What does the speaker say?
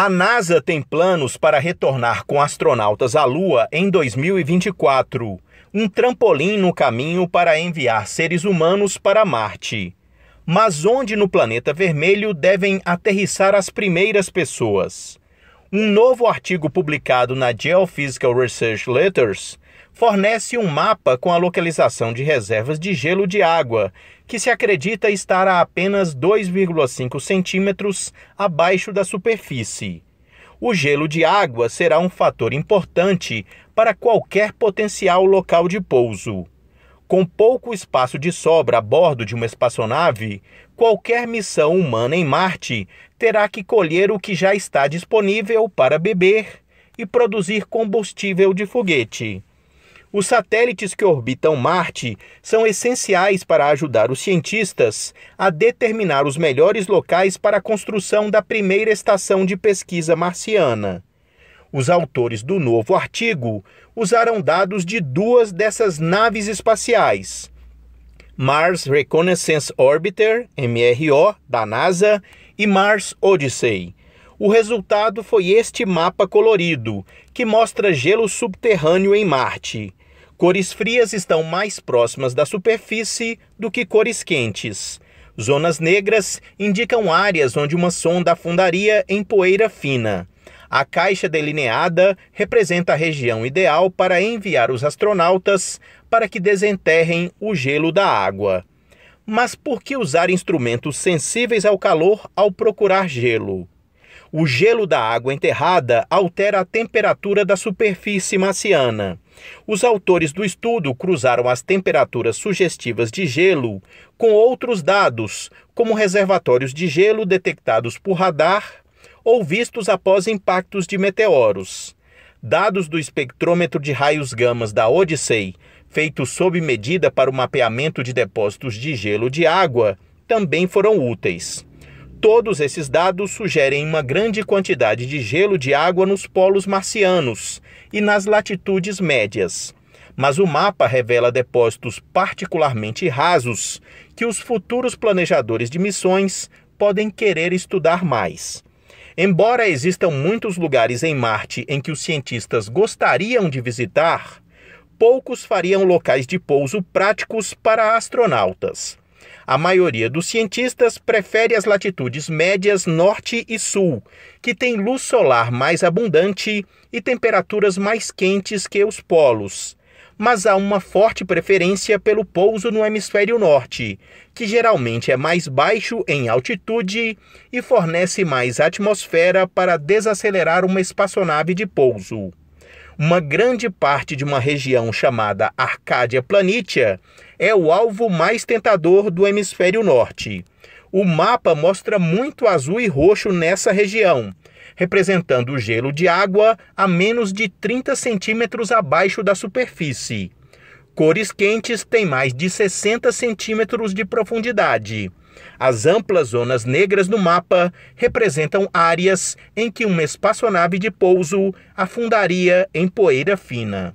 A NASA tem planos para retornar com astronautas à Lua em 2024, um trampolim no caminho para enviar seres humanos para Marte. Mas onde no planeta vermelho devem aterrissar as primeiras pessoas? Um novo artigo publicado na Geophysical Research Letters fornece um mapa com a localização de reservas de gelo de água, que se acredita estar a apenas 2,5 centímetros abaixo da superfície. O gelo de água será um fator importante para qualquer potencial local de pouso. Com pouco espaço de sobra a bordo de uma espaçonave, qualquer missão humana em Marte terá que colher o que já está disponível para beber e produzir combustível de foguete. Os satélites que orbitam Marte são essenciais para ajudar os cientistas a determinar os melhores locais para a construção da primeira estação de pesquisa marciana. Os autores do novo artigo usaram dados de duas dessas naves espaciais. Mars Reconnaissance Orbiter, MRO, da NASA, e Mars Odyssey, o resultado foi este mapa colorido, que mostra gelo subterrâneo em Marte. Cores frias estão mais próximas da superfície do que cores quentes. Zonas negras indicam áreas onde uma sonda afundaria em poeira fina. A caixa delineada representa a região ideal para enviar os astronautas para que desenterrem o gelo da água. Mas por que usar instrumentos sensíveis ao calor ao procurar gelo? O gelo da água enterrada altera a temperatura da superfície marciana. Os autores do estudo cruzaram as temperaturas sugestivas de gelo com outros dados, como reservatórios de gelo detectados por radar ou vistos após impactos de meteoros. Dados do espectrômetro de raios gamas da Odyssey, feito sob medida para o mapeamento de depósitos de gelo de água, também foram úteis. Todos esses dados sugerem uma grande quantidade de gelo de água nos polos marcianos e nas latitudes médias. Mas o mapa revela depósitos particularmente rasos que os futuros planejadores de missões podem querer estudar mais. Embora existam muitos lugares em Marte em que os cientistas gostariam de visitar, poucos fariam locais de pouso práticos para astronautas. A maioria dos cientistas prefere as latitudes médias norte e sul, que têm luz solar mais abundante e temperaturas mais quentes que os polos. Mas há uma forte preferência pelo pouso no hemisfério norte, que geralmente é mais baixo em altitude e fornece mais atmosfera para desacelerar uma espaçonave de pouso uma grande parte de uma região chamada Arcádia Planitia é o alvo mais tentador do hemisfério norte. O mapa mostra muito azul e roxo nessa região, representando o gelo de água a menos de 30 centímetros abaixo da superfície. Cores quentes têm mais de 60 centímetros de profundidade. As amplas zonas negras no mapa representam áreas em que uma espaçonave de pouso afundaria em poeira fina.